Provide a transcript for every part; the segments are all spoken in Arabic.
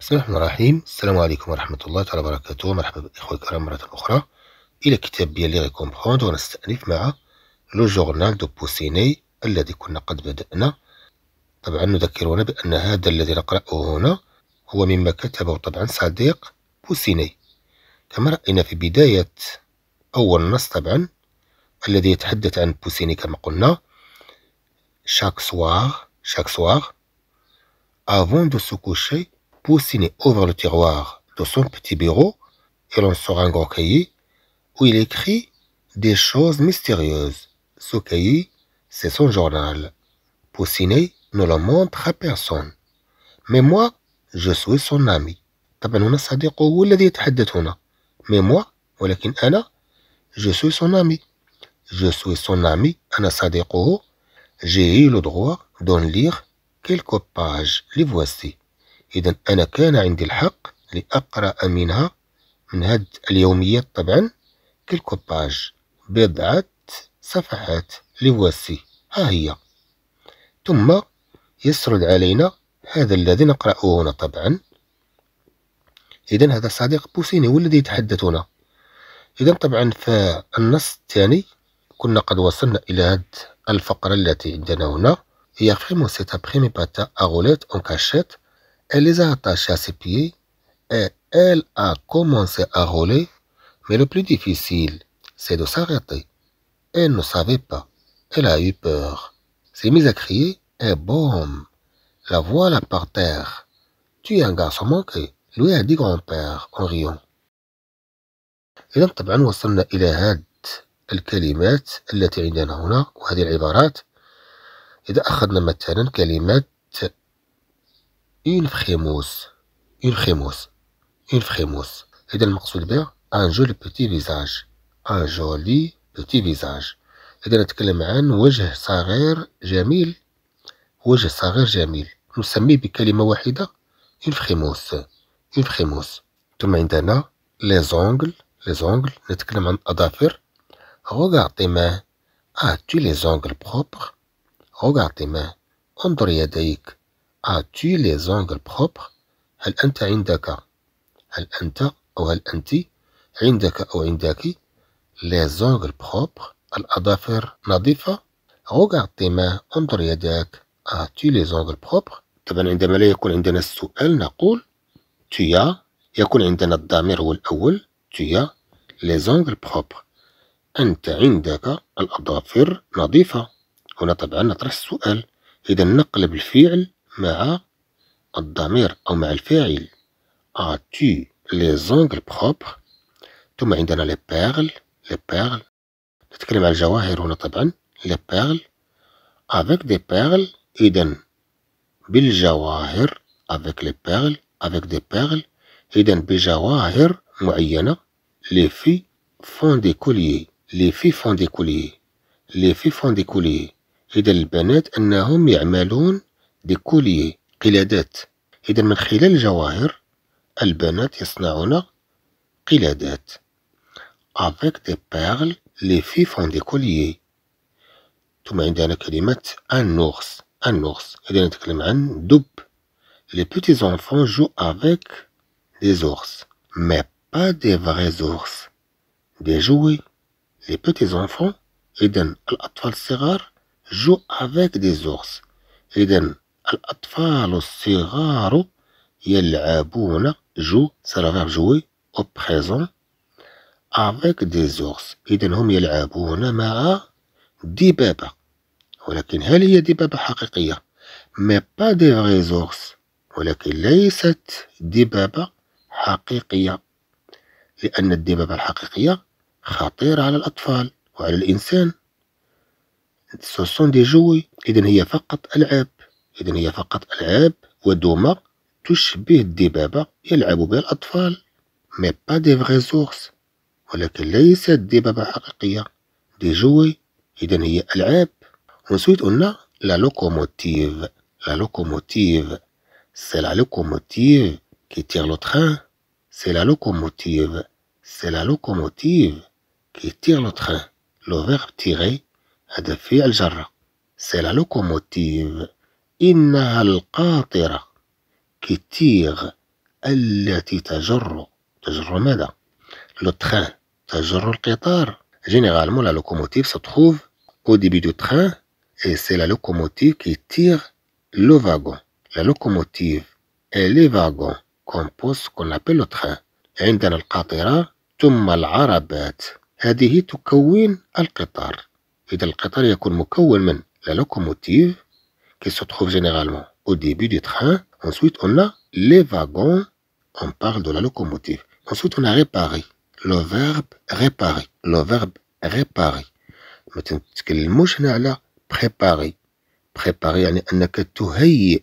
بسم الله الرحمن الرحيم السلام عليكم ورحمة الله تعالى وبركاته مرحبا بالإخوة الكرام مرة أخرى إلى كتاب بيان لي كومبخوند ونستأنف مع لو جورنال دو بوسيني الذي كنا قد بدأنا طبعا نذكرون بأن هذا الذي نقرأه هنا هو مما كتبه طبعا صديق بوسيني كما رأينا في بداية أول نص طبعا الذي يتحدث عن بوسيني كما قلنا شاك سوار شاك سوار avant de se coucher Poussiné ouvre le tiroir de son petit bureau et l'on sort un grand cahier où il écrit des choses mystérieuses. Ce cahier, c'est son journal. Poussiné ne le montre à personne. Mais moi, je suis son ami. Mais moi, je suis son ami. Je suis son ami, J'ai eu le droit d'en lire quelques pages. Les voici. إذا أنا كان عندي الحق لأقرأ منها من هاد اليوميات طبعا كالكوباج باج بضعة صفحات لواسي ها هي ثم يسرد علينا هذا الذي نقرأه هنا طبعا إذا هذا صديق بوسيني هو الذي يتحدث هنا إذا طبعا فالنص الثاني كنا قد وصلنا إلى هاد الفقرة التي عندنا هنا هي خيمو سيت ابخي باتا اغوليت اون كاشيت Elle les a attachés à ses pieds et elle a commencé à rouler, mais le plus difficile, c'est de s'arrêter. Elle ne savait pas. Elle a eu peur. S'est mise à crier et boum, la voilà par terre. Tu es un garçon manqué, lui a dit grand-père en riant. الكلمات التي عندنا هنا وهذه العبارات مثلا الفخيموس الفخيموس الفخيموس اذا المقصود بها ان جولي بوتي فيزاج ان جولي بوتي فيزاج اذا نتكلم عن وجه صغير جميل وجه صغير جميل نسميه بكلمة واحدة الفخيموس الفخيموس ثم عندنا لي زونغل لي زونغل نتكلم عن الأظافر غوغاطيما اه تي لي زونغل بروبر غوغاطيما انظر يديك As-tu les ongles propres؟ هل أنت عندك هل أنت أو هل أنت عندك أو عندك les ongles propres الأظافر نظيفة regarde tes mains انظر يداك as-tu les ongles propres طبعا عندما لا يكون عندنا السؤال نقول tu يكون عندنا الضمير هو الأول tu les ongles propres أنت عندك الأظافر نظيفة هنا طبعا نطرح السؤال إذا نقلب الفعل مع الضمير أو مع الفاعل اتي لي les ongles ثم عندنا لي بيرل لي بيرل نتكلم على الجواهر هنا طبعا لي بيرل افيك دي بيرل إذا بالجواهر افيك لي بيرل افيك دي بيرل إذا بجواهر معينة لي في فون دي كوليي لي في فون دي كوليي لي في فون دي كوليي إذا البنات أنهم يعملون بكوليي قلادات إذا من خلال الجواهر البنات يصنعون قلادات avec des perles les filles font des colliers ثم عندنا كلمة النورس النورس إذا نتكلم عن دب les petits enfants jouent avec des ours mais pas des vrais ours des jouets les petits enfants إذا الأطفال الصغار jouent avec des ours إذا الأطفال الصغار يلعبون جو ça جوي أو jouer أفيك دي زورس إذن هم يلعبون مع دبابة ولكن هل هي دبابة حقيقية؟ مي با دي فغي زورس ولكن ليست دبابة حقيقية لأن الدبابة الحقيقية خطيرة على الأطفال وعلى الإنسان سوسون دي جوي إذن هي فقط ألعاب إذا هي فقط ألعاب ودوما تشبه الدبابة يلعب بها الأطفال مي با دي فغي سورس ولكن ليست دبابة حقيقية دي جوي إذا هي ألعاب ونسويت قلنا لا لوكوموتيف لا لوكوموتيف سي لا لوكوموتيف كي تيغ لو تخان سي لا لوكوموتيف سي لا لوكوموتيف كي تيغ لو تخان لو فيغ تيغي هذا فعل جرة سي لا لوكوموتيف إنها القاطرة كتير التي تجر تجر ماذا؟ لو تخان تجر القطار جينيرالمون لا لوكوموتيف سو تخوف او ديبي دو تخان اي سي لا لوكوموتيف كي تير لو فاغون لا لوكوموتيف اي لي فاغون كومبوس كون ابل لو تخان عندنا القاطرة ثم العربات هذه تكون القطار إذا القطار يكون مكون من لا لوكوموتيف se trouve généralement au début du train. Ensuite, on a les wagons. On parle de la locomotive. Ensuite, on a réparé. Le verbe réparer. Le verbe réparer. مثلا نتكلموا n'a là, préparer. préparer يعني tout تهيئ.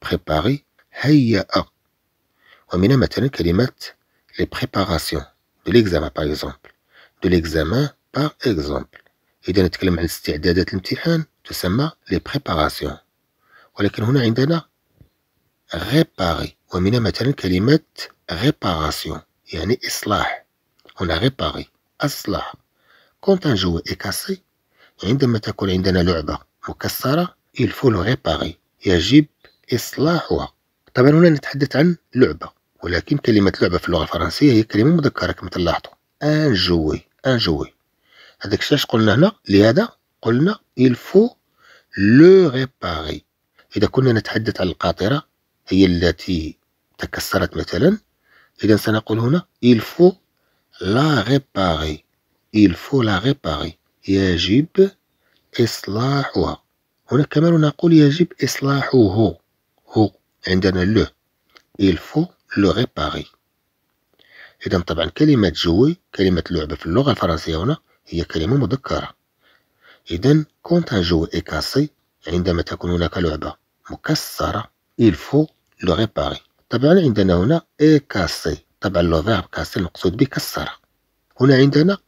préparer maintenant maintenant qu'elle mette les préparations de l'examen par exemple. de l'examen par exemple. et إذا نتكلم عن استعدادات الامتحان تسمى لي بريباراسيون ولكن هنا عندنا ريباري ومنها مثلا كلمة ريباراسيون يعني إصلاح هنا ريباري أصلح كونت ان جو إيكاسي عندما تكون عندنا لعبة مكسرة الفو لو ريباري يجب إصلاحها طبعا هنا نتحدث عن لعبة ولكن كلمة لعبة في اللغة الفرنسية هي كلمة مذكرة كما تلاحظوا ان جوي ان جوي هذاك الشيء قلنا هنا لهذا قلنا il faut le réparer إذا كنا نتحدث عن القاطرة هي التي تكسرت مثلا إذا سنقول هنا il faut la réparer il faut la réparer يجب إصلاحها هنا كمان نقول يجب إصلاحه هو عندنا لو il faut le réparer إذا طبعا كلمة جوي كلمة لعبة في اللغة الفرنسية هنا هي كلمة مذكرة إذا كونت ان جو إي كاسي عندما تكون هناك لعبة مكسرة إلفو لو ريباري طبعا عندنا هنا إي كاسي طبعا لو فيرب كاسي المقصود به هنا عندنا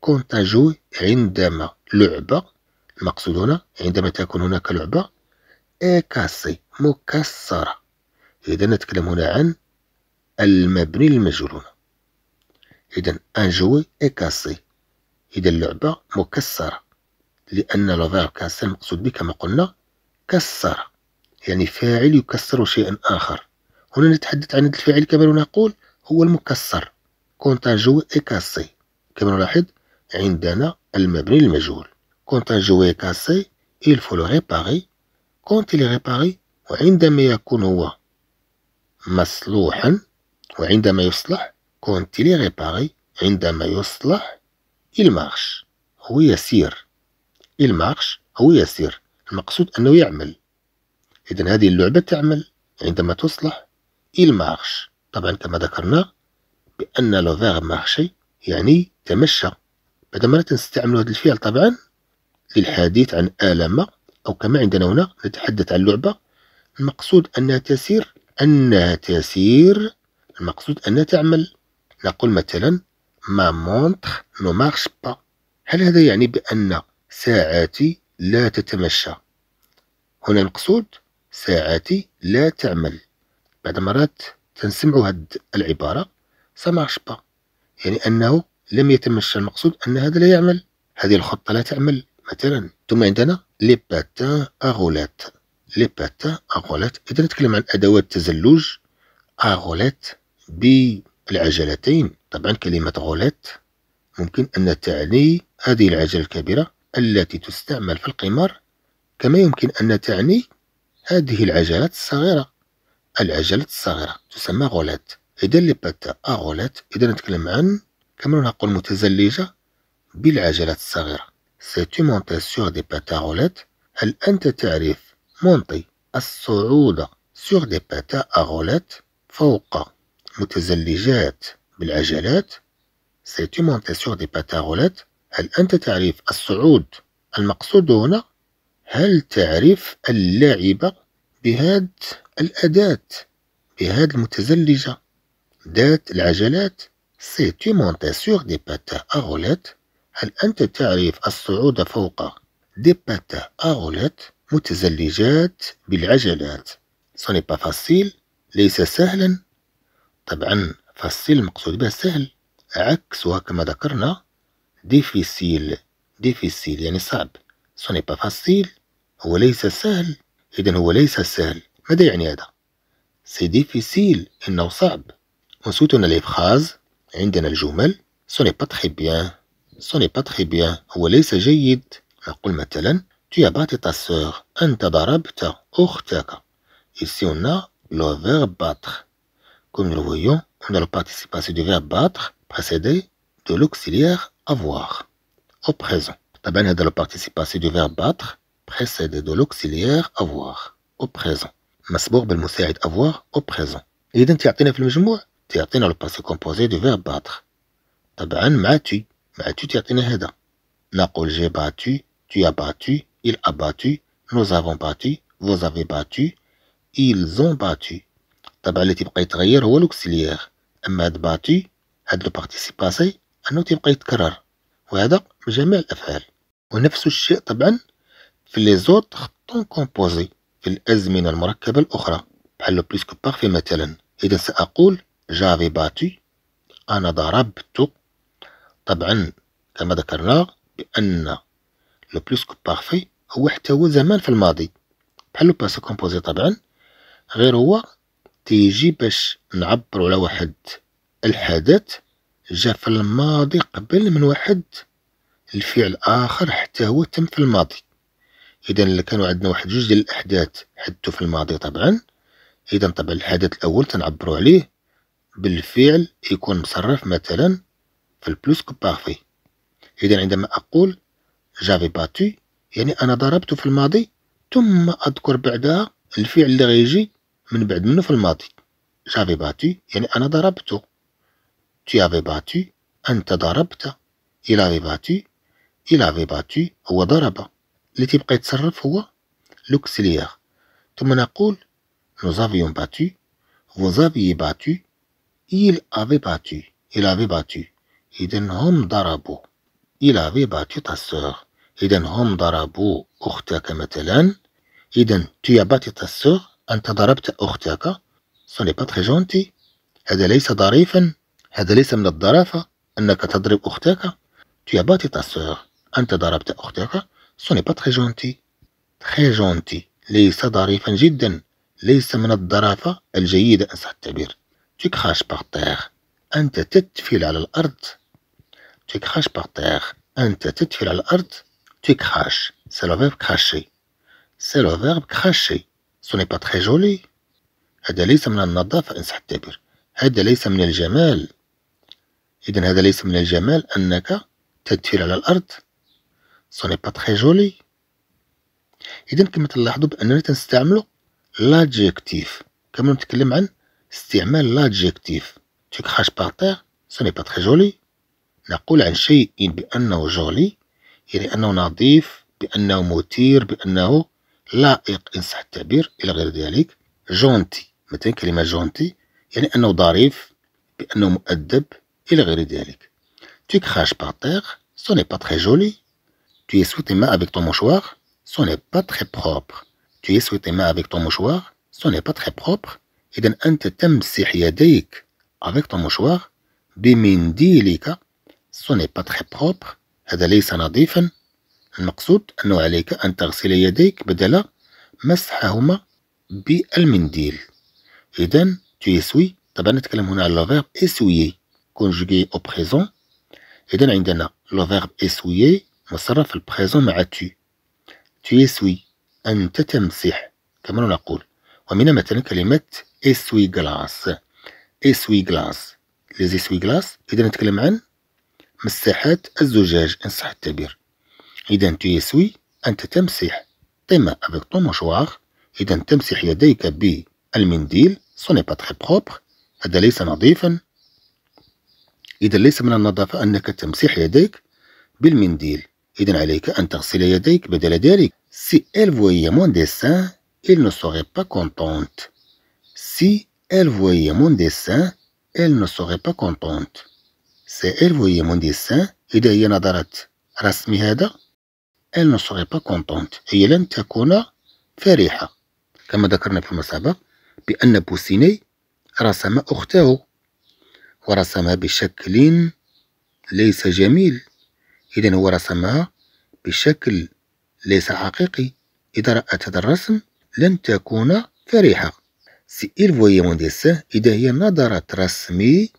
كونت ان جوي عندما لعبة المقصود هنا عندما تكون هناك لعبة اي كاسي مكسرة إذا نتكلم هنا عن المبني للمجهول هنا إذا أن جوي كاسي إذا اللعبة مكسرة لأن لافار كاسر المقصود به كما قلنا كسر يعني فاعل يكسر شيئا آخر هنا نتحدث عن الفاعل كما نقول هو المكسر كونتاجو كاسي كما نلاحظ عندنا المبني المجهول كونتاجو إيكاسي il faut le réparer quand il est réparé وعندما يكون هو مصلوحا وعندما يصلح quand il est réparé عندما يصلح il marche هو يسير il marche أو يسير المقصود أنه يعمل إذا هذه اللعبة تعمل يعني عندما تصلح il marche طبعا كما ذكرنا بأن لو فيغ مارشي يعني تمشى بعدما لا تستعملوا هذا الفعل طبعا للحديث عن آلة أو كما عندنا هنا نتحدث عن لعبة المقصود أنها تسير أنها تسير المقصود أنها تعمل نقول مثلا ما مونتخ نو مارش با هل هذا يعني بأن ساعاتي لا تتمشى هنا المقصود ساعاتي لا تعمل بعض المرات تنسمع هاد العبارة سمع شبا يعني أنه لم يتمشى المقصود أن هذا لا يعمل هذه الخطة لا تعمل مثلا ثم عندنا لي باتان أغولات لي باتان أغولات إذا نتكلم عن أدوات تزلج أغولات بالعجلتين طبعا كلمة غولات ممكن أن تعني هذه العجلة الكبيرة التي تستعمل في القمار كما يمكن أن تعني هذه العجلات الصغيرة العجلات الصغيرة تسمى غولات إذا لي باتا أغولات إذا نتكلم عن كما نقول متزلجة بالعجلات الصغيرة سيتو مونتي سور دي باتا أغولات هل أنت تعرف مونتي الصعود سور دي باتا أغولات فوق متزلجات بالعجلات سيتو مونتي سور دي باتا أغولات هل أنت تعرف الصعود المقصود هنا هل تعرف اللعب بهاد الأداة بهاد المتزلجة ذات العجلات سي tu montes sur des patins هل أنت تعرف الصعود فوق دي باتا أغولات متزلجات بالعجلات سوني با فاسيل ليس سهلا طبعا فاسيل المقصود به سهل عكسها كما ذكرنا difficile difficile, يعني صعب pas pas facile. هو ليس سهل هو ليس سهل ماذا يعني هذا؟ C'est difficile إنه صعب ensuite on a les phrases Ce n'est pas très bien. ce n'est pas très bien هو ليس جيد نقول مثلا tu as battu ta sœur أنت ضربت أختك ici on a le verbe battre comme nous le voyons on a le participe du verbe battre précédé de l'auxiliaire avoir. Au présent. La bannière le participe passé du verbe battre précède de l'auxiliaire avoir. Au présent. Masbour bel moussaïd avoir au présent. Et d'un tiartin le filmer jumoua. n'a le passé composé du verbe battre. Taban mas tu mas tu tiartin à heda. j'ai battu. Tu as battu. Il a battu. Nous avons battu. Vous avez battu. Ils ont battu. Taban le type qu'il trahir ou l'auxiliaire. ma battu. Had le participe passé. أنه تبقى يتكرر وهذا جميع الأفعال ونفس الشيء طبعا في لي زوت خطون كومبوزي في الأزمنة المركبة الأخرى بحال لو بليس في مثلا إذا سأقول جافي باتي أنا ضربت طبعا كما ذكرنا بأن لو بليس باغفي هو حتى هو زمان في الماضي بحال لو باس كومبوزي طبعا غير هو تيجي باش نعبر على واحد الحدث جا في الماضي قبل من واحد الفعل آخر حتى هو تم في الماضي إذا كانوا عندنا واحد جوج ديال الأحداث حدثوا في الماضي طبعا إذا طبعا الحدث الأول تنعبروا عليه بالفعل يكون مصرف مثلا في البلوس كوبارفي إذا عندما أقول جافي باتي يعني أنا ضربت في الماضي ثم أذكر بعدها الفعل اللي غيجي من بعد منه في الماضي جافي باتي يعني أنا ضربته tu avais battu, antadarabta, il avait battu, il avait battu, wadaraba. Les types qui tsarraf huwa, l'auxiliaire. Tumanakoul, nous avions battu, vous aviez battu, il avait battu, il avait battu. un homme darabu, il avait battu ta sœur. d'arabo. hom darabu, uchtiaka metelen. Et tu as battu ta sœur, antadarabta uchtiaka. Ce n'est pas très gentil. هذا ليس ضريفاً هذا ليس من الضرافة أنك تضرب أختك تو باتي تا سوغ أنت ضربت أختك سوني با تخي جونتي تخي جونتي ليس ظريفا جدا ليس من الضرافة الجيدة أن صح التعبير تو كخاش باغ تيغ أنت تتفل على الأرض تو كخاش باغ تيغ أنت تتفل على الأرض تو كخاش سي لو فيرب كخاشي سي لو فيرب كخاشي سوني با تخي جولي هذا ليس من النظافة أن صح التعبير هذا ليس من الجمال إذا هذا ليس من الجمال أنك تدفل على الأرض سوني با تخي جولي إذا كما تلاحظوا بأننا تنستعملو لادجيكتيف كما نتكلم عن استعمال لادجيكتيف تو كخاش باغ تيغ سوني با تخي جولي نقول عن شيء بأنه جولي يعني أنه نظيف بأنه مثير بأنه لائق إن صح التعبير إلى غير ذلك جونتي مثلا كلمة جونتي يعني أنه ظريف بأنه مؤدب إلى غير ذلك Tu craches par terre, ce n'est pas très joli. Tu essuies tes mains avec ton mouchoir, ce n'est pas très propre. Tu essuies tes mains avec ton mouchoir, ce n'est pas très propre. إذا أنت تمسح يديك avec ton mouchoir بمنديلك ce n'est pas très propre هذا ليس نظيفا المقصود أنه عليك أن تغسل يديك بدل مسحهما بالمنديل إذا tu essuies طبعا نتكلم هنا على الفيرب essuyer conjugué au présent إذا عندنا لو فيرب اسويي مصرف في البريزون مع تو tu essuies أنت تمسح كما نقول ومن مثلا كلمة اسوي جلاس اسوي جلاس لي اسوي جلاس إذا نتكلم عن مساحات الزجاج إن صح التعبير إذا tu essuies أنت تمسح طيما افيك طون مشوار إذا تمسح يديك بالمنديل سوني با تخي بروبر هذا ليس نظيفا إذا ليس من النظافة أنك تمسح يديك بالمنديل إذا عليك أن تغسل يديك بدل ذلك سي إل فوايي مون ديسان إل نو سوغي با كونتونت سي إل فوايي مون ديسان إل نو سوغي با كونتونت سي إل فوايي مون ديسان إذا هي نظرت رسمي هذا إل نو سوري با كونتونت هي لن تكون فرحة كما ذكرنا فيما سبق بأن بوسيني رسم أخته ورسمها بشكل ليس جميل إذا هو رسمها بشكل ليس حقيقي إذا رأت هذا الرسم لن تكون فرحة سي il voyait mon إذا هي نظرت رسمي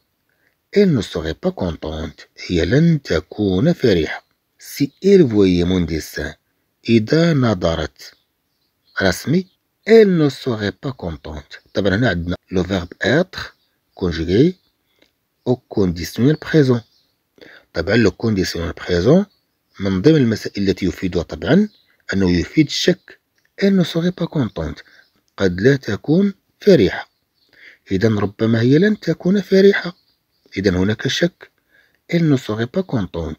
إل نو سوغي با كونتونت هي لن تكون فرحة سي elle voyait mon إذا نظرت رسمي إل نو سوغي با كونتونت طبعا هنا عندنا لو فيرب إتر conjugué au conditionnel بريزون طبعا لو كونديسيونال بريزون من ضمن المسائل التي يفيدها طبعا أنه يفيد الشك elle ne با pas قد لا تكون فرحة إذا ربما هي لن تكون فرحة إذا هناك شك elle ne با pas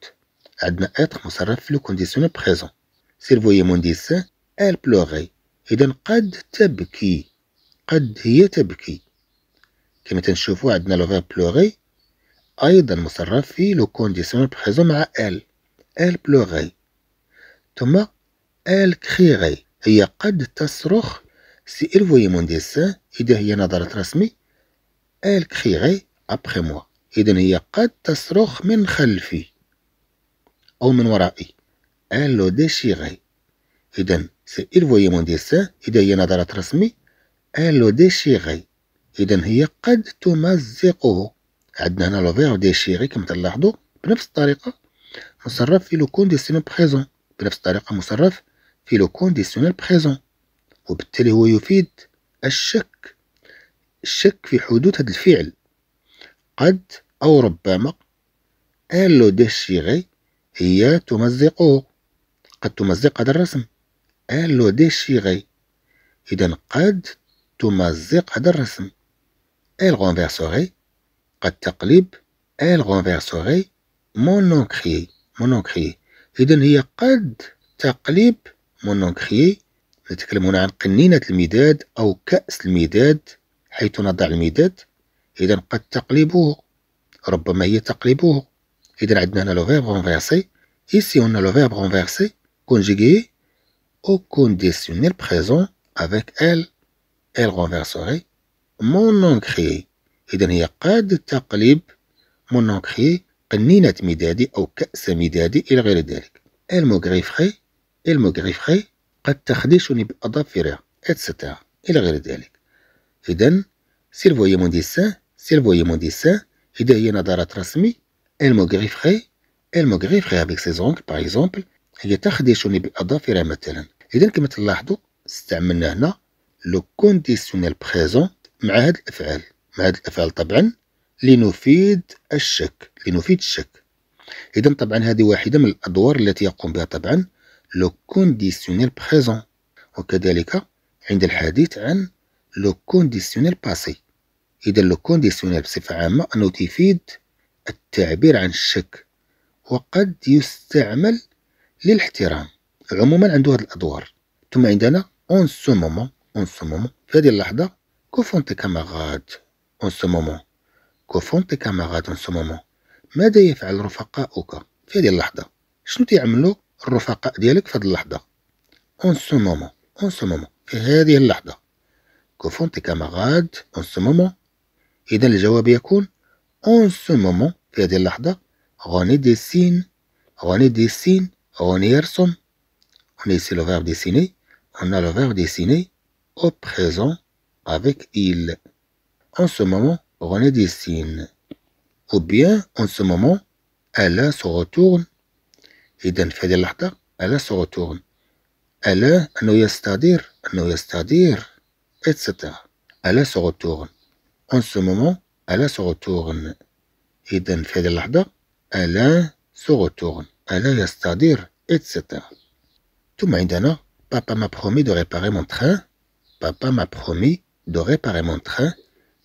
عندنا اتر مصرف في لو كونديسيونال بريزون سير فوي مون ديسان elle إذا قد تبكي قد هي تبكي كما تنشوفوا عندنا لو فيرب بلوغي أيضا مصرف في لو كونديسيون بريزون مع ال ال بلوغي ثم ال كخيغي هي قد تصرخ سي إل فوي مون ديسان إذا هي نظرت رسمي ال كخيغي أبخي موا إذا هي قد تصرخ من خلفي أو من ورائي ال لو ديشيغي إذا سي إل فوي مون ديسان إذا هي نظرت رسمي ال لو ديشيغي إذا هي قد تمزقه عندنا هنا لو فيرب ديشيري كما تلاحظوا بنفس الطريقه مصرف في لو كونديسيونيل بريزون بنفس الطريقه مصرف في لو كونديسيونيل بريزون وبالتالي هو يفيد الشك الشك في حدوث هذا الفعل قد أو ربما أن لو ديشيغي هي تمزقه قد تمزق هذا الرسم أن لو ديشيغي إذا قد تمزق هذا الرسم ال غونفيرسوري التقليب elle renverserait mon encrier mon encrier إذا هي قد تقلب mon encrier نتكلم هنا عن قنينة المداد أو كأس المداد حيث نضع المداد إذا قد تقلبه ربما هي تقلبه إذا عندنا هنا لو فيرب رونفيرسي ici on a le verbe renversé conjugué au conditionnel présent avec elle elle renverserait mon nom créé إذا هي قادة تقلب مونونكخي قنينة مدادي أو كأس مدادي إلى غير ذلك المغريفخي المغريفخي قد تخدشني بأظافرها اتسترا إلى غير ذلك إذا سيلفوي مون ديسان سيلفوي مون ديسان إذا هي نظرات رسمي المغريفخي المغريفخي افيك سي زونغ باغ اكزومبل هي تخدشني بأظافرها مثلا إذا كما تلاحظوا استعملنا هنا لو كونديسيونيل بريزون مع هاد الأفعال مع هذه الافعال طبعا لنفيد الشك لنفيد الشك اذا طبعا هذه واحده من الادوار التي يقوم بها طبعا لو كونديسيونيل بريزون وكذلك عند الحديث عن لو كونديسيونيل باسي اذا لو كونديسيونيل بصفه عامه انه تفيد التعبير عن الشك وقد يستعمل للاحترام عموما عنده هذه الادوار ثم عندنا اون سو مومون اون سو مومون في هذه اللحظه كوفونتي كما غاد en ce moment que font tes camarades en ce moment ماذا يفعل رفقاؤك في هذه اللحظة شنو تيعملوا الرفقاء ديالك في هذه اللحظة en ce moment en ce moment في هذه اللحظة que font tes camarades en ce moment إذا الجواب يكون en ce moment في هذه اللحظة غني dessine غني dessine غني يرسم on a ici le verbe dessiner on a le verbe dessiner au présent avec il en ce moment René dessine, ou bien en ce moment elle se retourne. إذا fait de اللحظة elle se retourne. Allah y est à dire etc. Elle se retourne. En ce moment elle se retourne. إذا fait de اللحظة elle se retourne. à dire, etc. Tout maintenant, Papa m'a promis de réparer mon train. Papa m'a promis de réparer mon train.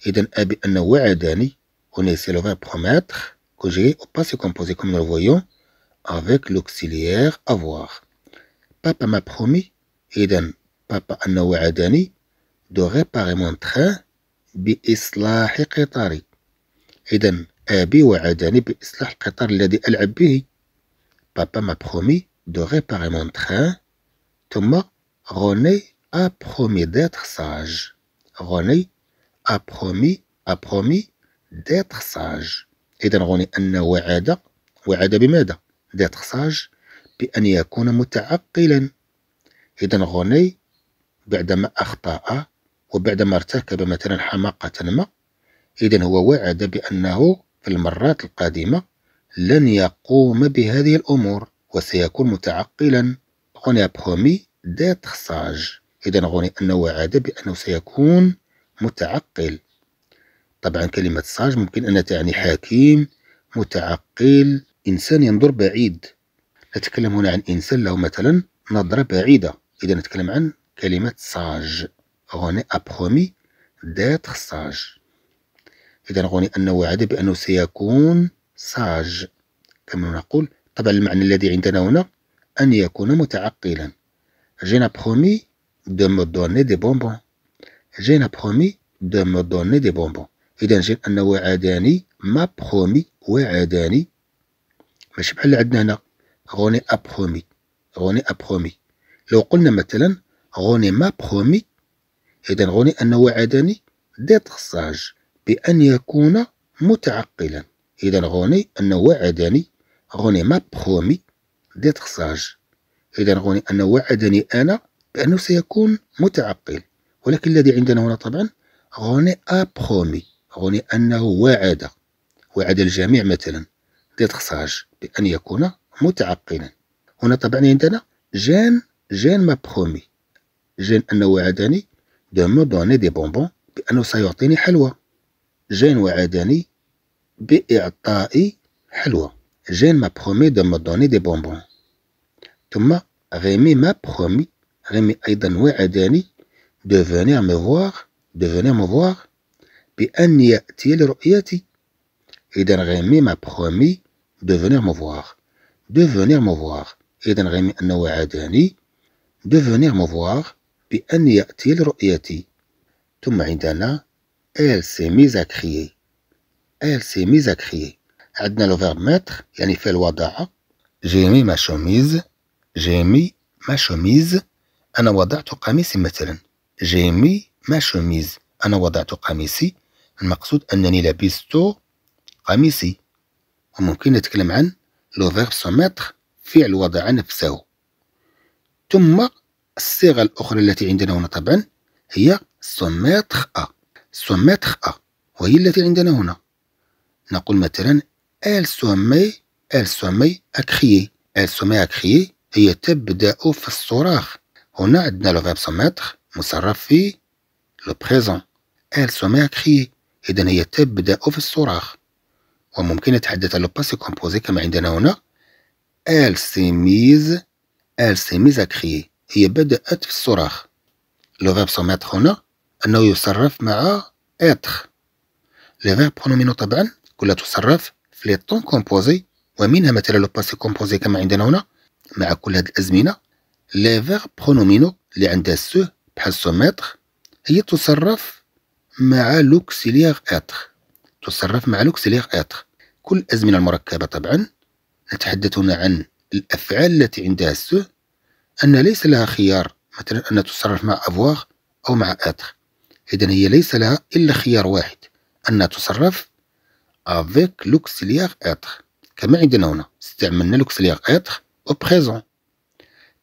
Eden le va promettre que j'ai pas passé composé comme nous le voyons avec l'auxiliaire avoir. Papa m'a promis, Eden Papa de réparer mon train بإصلاح قطاري إذا أبي وعدني بإصلاح القطار الذي ألعب به Papa m'a promis de réparer mon train Thomas René a promis d'être sage René a promis a promis d'être sage إذا غني أن وعد وعد بماذا؟ d'être sage بأن يكون متعقلا إذا غني بعدما أخطأ وبعدما ارتكب مثلا حماقة ما إذا هو وعد بأنه في المرات القادمة لن يقوم بهذه الأمور وسيكون متعقلا غني برومي d'être sage إذا غني أنه وعد بأنه سيكون متعقل طبعا كلمة ساج ممكن أن تعني حكيم متعقل إنسان ينظر بعيد نتكلم هنا عن إنسان له مثلا نظرة بعيدة إذا نتكلم عن كلمة ساج غوني أبخومي دات ساج إذا غوني أنه وعد بأنه سيكون ساج كما نقول طبعا المعنى الذي عندنا هنا أن يكون متعقلا جينا بخومي دو مو دوني دي بونبون جينا برومي دو مو دوني دي بونبون اذا جيب ان وعداني ما برومي وعداني ماشي بحال اللي عندنا هنا غوني ا غوني ا لو قلنا مثلا غوني ما برومي اذا غوني ان وعدني دي تخصاج بان يكون متعقلا اذا غوني ان وعدني غوني ما برومي دي تخصاج اذا غوني ان وعدني انا بانه سيكون متعقل ولكن الذي عندنا هنا طبعا غوني ابرومي غوني انه وعد وعد الجميع مثلا ديتخساج بان يكون متعقلا هنا طبعا عندنا جان جان ما برومي جان انه وعدني دو مو دوني دي بونبون بانه سيعطيني حلوى جان وعدني باعطائي حلوى جان ما برومي دو مو دوني دي بونبون ثم غيمي ما برومي غيمي ايضا وعدني de venir me voir, de venir me voir, et eden remis m'a promis de venir me voir, de venir me voir, et devenir remis de venir me voir, et d'en elle s'est mise à crier. Elle s'est mise à crier. Adna le verbe yani fait J'ai mis ma chemise. J'ai mis ma chemise. Anna wada tu kamisi جيمي ما شوميز أنا وضعت قميصي المقصود أنني لبست قميصي وممكن نتكلم عن لو فيرب سوميتر فعل وضع نفسه ثم الصيغة الأخرى التي عندنا هنا طبعا هي سوميتر أ سوميتر أ وهي التي عندنا هنا نقول مثلا إل سومي إل سومي أكخيي إل سومي أكخيي هي تبدأ في الصراخ هنا عندنا لو فيرب سوميتر مصرف في البريزون also ما كري إذا هي تبدأ في الصراخ وممكن نتحدث على باسي كومبوزي كما عندنا هنا ال سي ميز elle سي ميز à هي بدأت في الصراخ لو فيرب سو ميتر هنا أنه يصرف مع اتر لي فيرب برونومينو طبعا كلها تصرف في لي طون كومبوزي ومنها مثلا لو باسي كومبوزي كما عندنا هنا مع كل هذه الأزمنة لي فيرب برونومينو اللي عندها سو بحسومتر هي تصرف مع لوكسيليغ اتر تصرف مع لوكسيليغ اتر كل الأزمنة المركبة طبعا نتحدث هنا عن الأفعال التي عندها سو أن ليس لها خيار مثلا أن تصرف مع أفواغ أو مع اتر إذا هي ليس لها إلا خيار واحد أن تصرف افيك لوكسيليغ اتر كما عندنا هنا استعملنا لوكسيليغ اتر او بريزون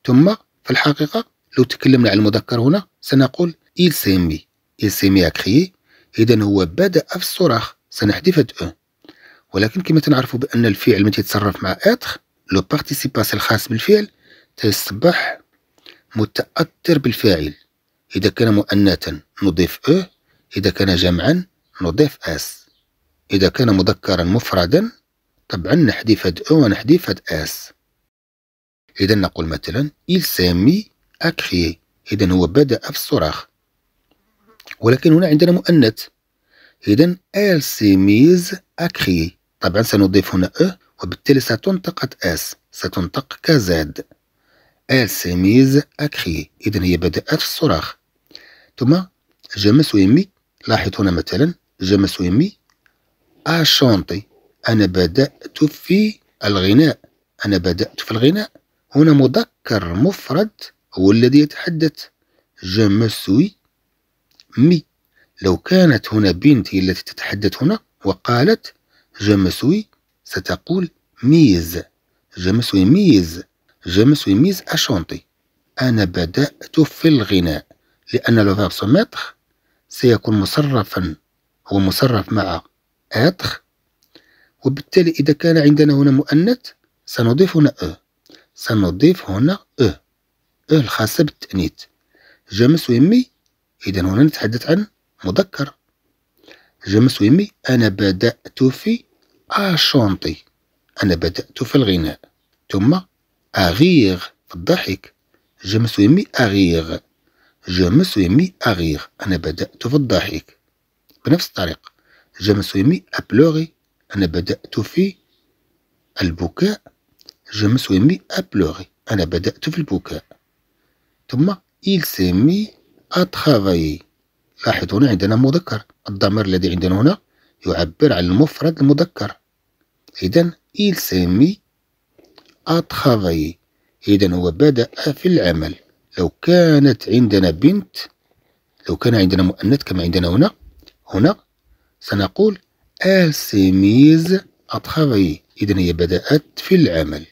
ثم في الحقيقة لو تكلمنا على المذكر هنا سنقول il s'est mis il s'est mis à crier إذا هو بدأ في الصراخ سنحذف أو ولكن كما تنعرفوا بأن الفعل من تيتصرف مع اتر لو بارتيسيباس الخاص بالفعل تيصبح متأثر بالفاعل إذا كان مؤنثا نضيف أو e. إذا كان جمعا نضيف أس إذا كان مذكرا مفردا طبعا نحذف هاد أو ونحذف هاد أس إذا نقول مثلا il s'est mis أكخي إذا هو بدأ في الصراخ ولكن هنا عندنا مؤنث إذا elle s'est أكخي طبعا سنضيف هنا أ وبالتالي ستنطق أس ستنطق كزاد elle s'est أكخي إذا هي بدأت في الصراخ ثم جمس ويمي لاحظ هنا مثلا جمس ويمي أشونتي أنا بدأت في الغناء أنا بدأت في الغناء هنا مذكر مفرد هو الذي يتحدث جمسوي مي لو كانت هنا بنتي التي تتحدث هنا وقالت جمسوي ستقول ميز جمسوي ميز جمسوي ميز أشونتي أنا بدأت في الغناء لأن لو فيرب سوميتخ سيكون مصرفا هو مصرف مع أتخ وبالتالي إذا كان عندنا هنا مؤنث سنضيف هنا أ e. سنضيف هنا أ e. الخاصة بالتأنيث جمس ويمي إذا هنا نتحدث عن مذكر جمس ويمي أنا بدأت في أشونطي أنا بدأت في الغناء ثم أغيغ في الضحك جمس ويمي أغيغ جمس ويمي أغيغ أنا بدأت في الضحك بنفس الطريقة جمس ويمي أبلوغي أنا بدأت في البكاء جمس ويمي أبلوغي أنا بدأت في البكاء ثم il s'est mis à travailler لاحظ هنا عندنا مذكر الضمير الذي عندنا هنا يعبر عن المفرد المذكر إذا il s'est mis à travailler إذا هو بدأ في العمل لو كانت عندنا بنت لو كان عندنا مؤنث كما عندنا هنا هنا سنقول elle s'est mise à travailler إذا هي بدأت في العمل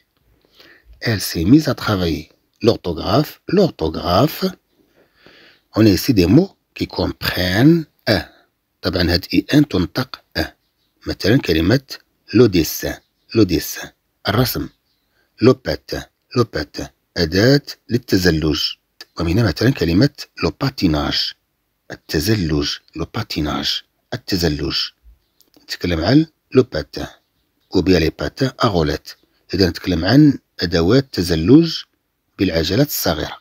elle s'est mise à travailler l'orthographe, l'orthographe. On a ici des mots qui comprennent أ. طبعا هاد إي أن تنطق أ. مثلا كلمة لو ديسان لو ديسان الرسم لوبات لوبات أداة للتزلج ومنها مثلا كلمة لو باتيناج التزلج لو باتيناج التزلج نتكلم عن لو باتان، وبيا لي باتان أغولات إذا نتكلم عن أدوات تزلج بالعجلات الصغيرة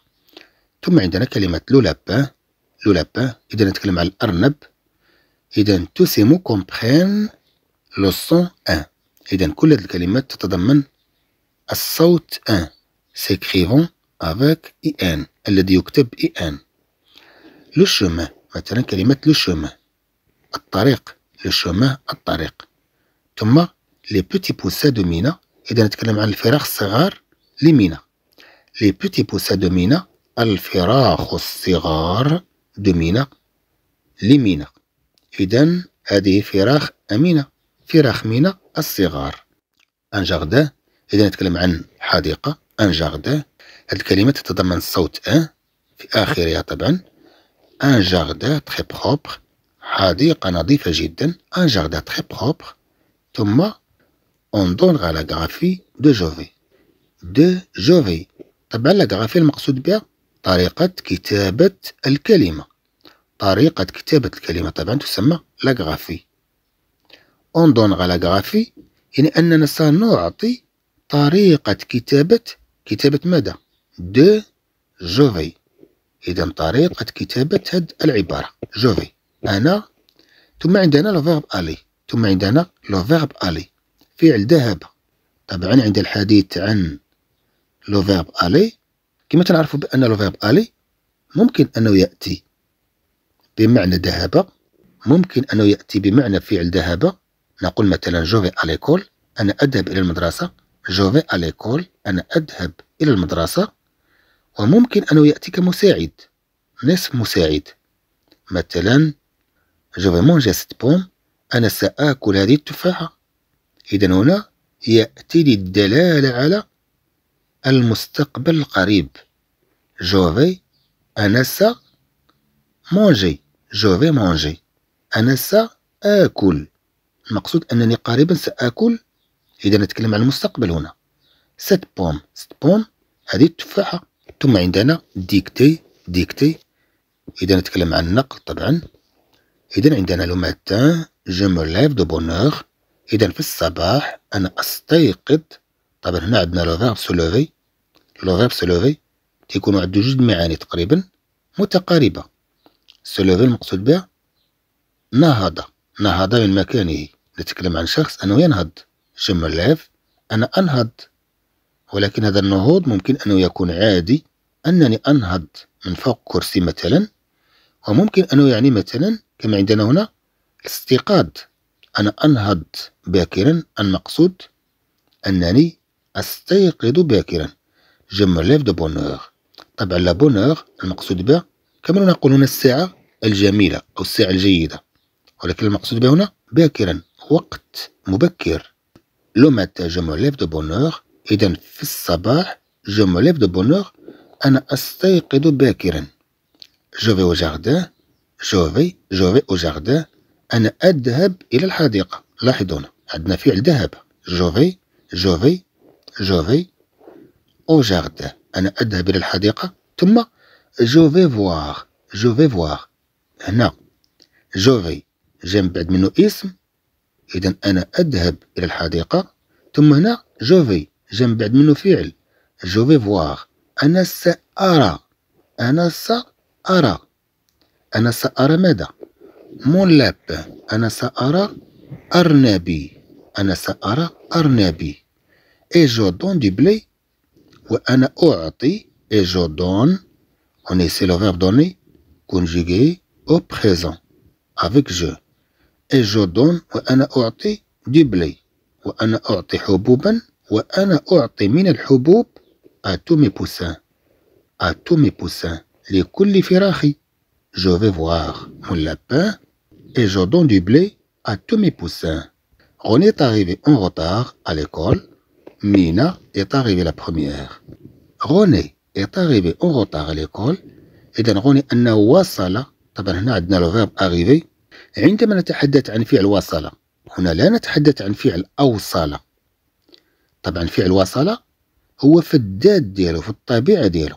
ثم عندنا كلمة لولابا لولابا إذا نتكلم على الأرنب إذا توسيمو كومبخين لو سون أن إذا كل هذه الكلمات تتضمن الصوت أن سيكريفون افيك إي أن الذي يكتب إي أن لو شومان مثلا كلمة لو شومان الطريق لو شومان الطريق ثم لي بوتي بوسا دو مينا إذا نتكلم عن الفراخ الصغار لمينا لي بوتي بوسا دو مينا الفراخ الصغار de Mina لمينا إذن هذه فراخ أمينة فراخ مينا الصغار أن جاردان إذا نتكلم عن حديقة أن جاردان هذه الكلمة تتضمن صوت أن في آخرها طبعا أن جاردان تخي بخوبخ حديقة نظيفة جدا أن جاردان تخي بخوبخ ثم أون دون la graphie de دو De Jové. طبعا الأدعافي المقصود بها طريقة كتابة الكلمة طريقة كتابة الكلمة طبعا تسمى لاغرافي اون دونغ لاغرافي يعني أننا سنعطي طريقة كتابة كتابة ماذا دو جوفي إذا طريقة كتابة هاد العبارة جوفي أنا ثم عندنا لو فيرب ألي ثم عندنا لو فيرب ألي فعل ذهب طبعا عند الحديث عن لو فيرب الي كما تنعرفوا بان لو فيرب الي ممكن انه ياتي بمعنى ذهب ممكن انه ياتي بمعنى فعل ذهب نقول مثلا جوفي اليكول انا اذهب الى المدرسه جوفي اليكول انا اذهب الى المدرسه وممكن انه ياتي كمساعد نصف مساعد مثلا جوفي مونجي ست بوم انا ساكل هذه التفاحه اذا هنا ياتي للدلاله على المستقبل القريب جو في أنا جوفي مونجي جو في مونجي أنا آكل المقصود أنني قريبا سآكل إذا نتكلم عن المستقبل هنا ست بوم ست بوم هذه التفاحة ثم عندنا ديكتي ديكتي إذا نتكلم عن النقل طبعا إذا عندنا لو ماتان جو مو ليف دو بونور إذا في الصباح أنا أستيقظ طبعا هنا عندنا لو فيرب سولوفي لو فيرب سولوفي تيكونوا عنده جوج معاني تقريبا متقاربة سولوفي المقصود بها نهض نهض من مكانه نتكلم عن شخص أنه ينهض جمل لاف أنا أنهض ولكن هذا النهوض ممكن أنه يكون عادي أنني أنهض من فوق كرسي مثلا وممكن أنه يعني مثلا كما عندنا هنا الاستيقاظ أنا أنهض باكرا المقصود أنني أستيقظ باكرا Je me دو de bonne طبعا لا بون المقصود بها كما نقول هنا الساعة الجميلة أو الساعة الجيدة ولكن المقصود بها هنا باكرا وقت مبكر لو ماتا جو مو ليف دو بون إذا في الصباح جو مو ليف دو بون أنا أستيقظ باكرا جو في او جاردان جو في جو في او جاردان أنا أذهب إلى الحديقة لاحظونا عندنا فعل ذهب جو في جو في Je او جاردان أنا أذهب إلى الحديقة ثم جو في فوار جو في فوار هنا جو في جا من بعد منه اسم إذا أنا أذهب إلى الحديقة ثم هنا جو في جا من بعد منه فعل جو في فوار أنا سأرى أنا سأرى أنا سأرى ماذا؟ مون لاب أنا سأرى أرنبي أنا سأرى أرنبي et je donne du blé. et je donne. On essaie le verbe donner, conjugué au présent, avec je. Et je donne du blé. Et à tous mes poussins. À tous mes poussins. Les Je vais voir mon lapin et je donne du blé à tous mes poussins. On est arrivé en retard à l'école Mina est arrivée la première. روني est arrivée en retard à l'école إذا روني أنه وصل طبعا هنا عندنا الفيرب arrivé عندما نتحدث عن فعل وصل هنا لا نتحدث عن فعل أوصل طبعا فعل وصل هو في الذات ديالو في الطبيعة ديالو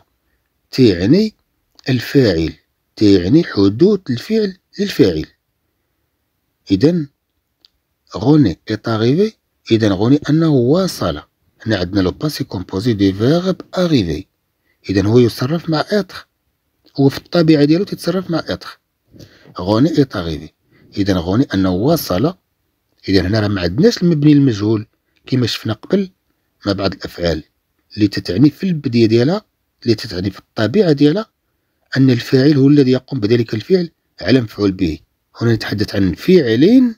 تيعني الفاعل تيعني حدوث الفعل للفاعل إذا غني إت إذا غني أنه وصل هنا عندنا لو باسي كومبوزي دي فيرب اريفي اذا هو يتصرف مع اتر هو في الطبيعه ديالو تتصرف مع اتر غوني اي اريفي اذا غوني انه وصل اذا هنا راه ما عندناش المبني المجهول كما شفنا قبل مع بعض الافعال اللي تتعني في البديه ديالها اللي تتعني في الطبيعه ديالها ان الفاعل هو الذي يقوم بذلك الفعل على مفعول به هنا نتحدث عن فعلين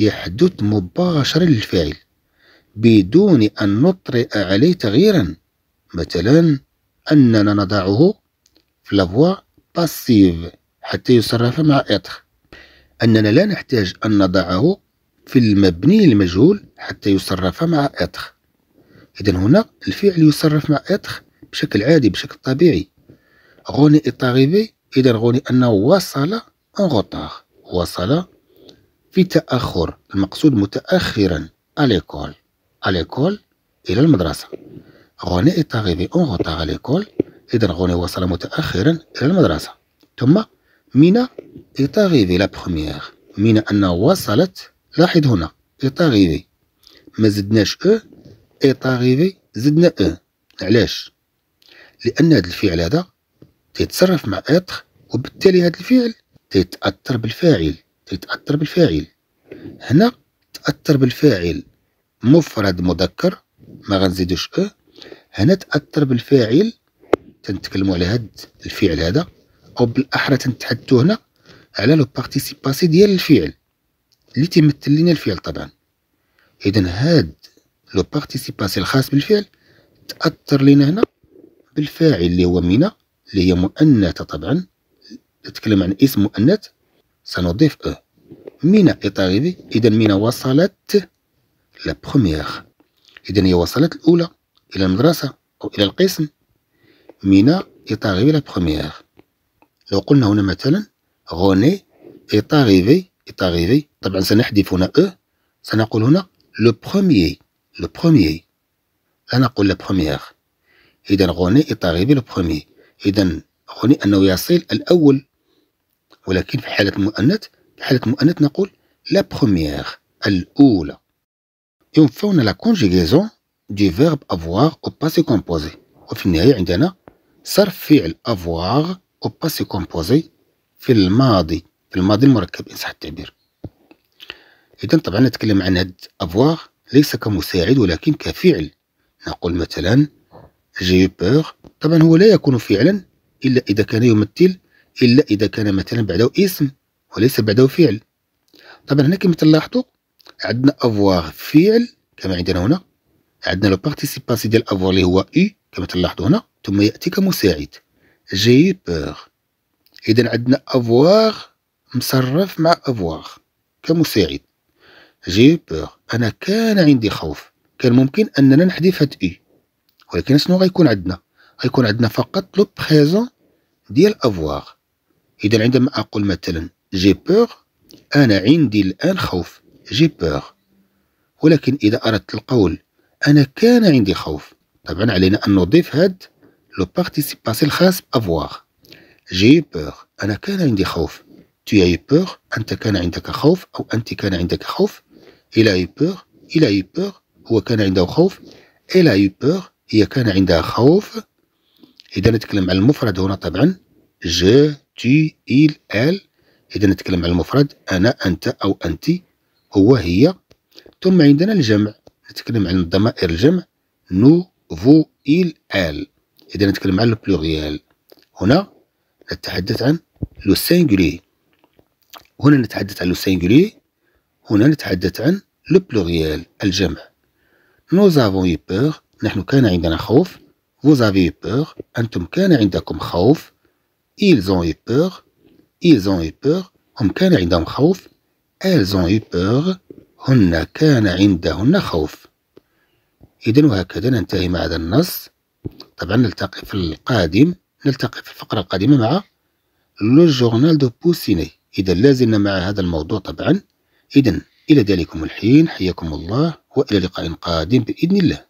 يحدث مباشرة للفاعل بدون أن نطرئ عليه تغييرا مثلا أننا نضعه في لافوا باسيف حتى يصرف مع إطر أننا لا نحتاج أن نضعه في المبني المجهول حتى يصرف مع إطر إذا هنا الفعل يصرف مع إطر بشكل عادي بشكل طبيعي غوني إطاريفي إذا غوني أنه وصل أون غوطار وصل في تأخر المقصود متأخرا أليكول à l'école إلى المدرسة غوني est اون غوتار à l'école إذا غوني وصل متأخرا إلى المدرسة ثم مينا est arrivée لا بروميير مينا أنها وصلت لاحظ هنا est arrivée ما زدناش او est arrivée زدنا او علاش لأن هذا الفعل هذا تيتصرف مع اتر وبالتالي هذا الفعل تيتأثر بالفاعل تيتأثر بالفاعل هنا تأثر بالفاعل مفرد مذكر ما غنزيدوش أ هنا تأثر بالفاعل تنتكلموا على هاد الفعل هذا أو بالأحرى تنتحدثوا هنا على لو بارتيسيباسي ديال الفعل اللي تيمثل لنا الفعل طبعا إذا هاد لو بارتيسيباسي الخاص بالفعل تأثر لنا هنا بالفاعل اللي هو مينا اللي هي مؤنثة طبعا نتكلم عن اسم مؤنث سنضيف أ مينا إطاريبي إذا مينا وصلت لا بخومييغ إذا هي وصلت الأولى إلى المدرسة أو إلى القسم مينا إيت أغيفي لا بخومييغ لو قلنا هنا مثلا غوني إيت أغيفي إيت أغيفي طبعا سنحذف هنا أو سنقول هنا لو بخوميي لو بخوميي لا نقول لا بخومييغ إذا غوني إيت أغيفي لو بخوميي إذا غوني أنه يصل الأول ولكن في حالة المؤنث في حالة المؤنث نقول لا بخومييغ الأولى ينفون لا كونجيغيزون دي فيرب افواغ او باسي كومبوزي وفي النهاية عندنا صرف فعل افواغ او باسي كومبوزي في الماضي في الماضي المركب إن صح التعبير إذا طبعا نتكلم عن هاد افواغ ليس كمساعد ولكن كفعل نقول مثلا جي بور طبعا هو لا يكون فعلا إلا إذا كان يمثل إلا إذا كان مثلا بعده اسم وليس بعده فعل طبعا هنا كما تلاحظوا عندنا افوار فعل كما عندنا هنا عندنا لو بارتيسيباسي ديال افوار اللي هو اي كما تلاحظوا هنا ثم ياتي كمساعد جي بور اذا عندنا افوار مصرف مع افوار كمساعد جي بور انا كان عندي خوف كان ممكن اننا نحذف هاد اي ولكن شنو غيكون عندنا غيكون عندنا فقط لو بريزون ديال افوار اذا عندما اقول مثلا جي بور انا عندي الان خوف جي peur ولكن إذا أردت القول أنا كان عندي خوف طبعا علينا أن نضيف هاد لو بارتيسيباسي الخاص بأفواغ جي بور أنا كان عندي خوف tu as eu peur أنت كان عندك خوف أو أنت كان عندك خوف il a eu peur il a eu peur هو كان عنده خوف elle a eu peur هي كان عندها خوف إذا نتكلم على المفرد هنا طبعا je tu il elle إذا نتكلم على المفرد أنا أنت أو أنتِ هو هي ثم عندنا الجمع نتكلم عن ضمائر الجمع نو فو إل آل إذا نتكلم عن البلوغيال هنا نتحدث عن لو سينغولي هنا نتحدث عن لو سينغولي هنا نتحدث عن لو بلوريال الجمع نو زافون يو نحن كان عندنا خوف فو زافي يو أنتم كان عندكم خوف إيلزون إي بور إيلزون إي بور هم كان عندهم خوف Elles ont eu peur. هن كان عندهن خوف. إذا وهكذا ننتهي مع هذا النص. طبعا نلتقي في القادم نلتقي في الفقرة القادمة مع لو جورنال دو بوسيني إذا لازلنا مع هذا الموضوع طبعا إذا إلى ذلكم الحين حياكم الله وإلى لقاء قادم بإذن الله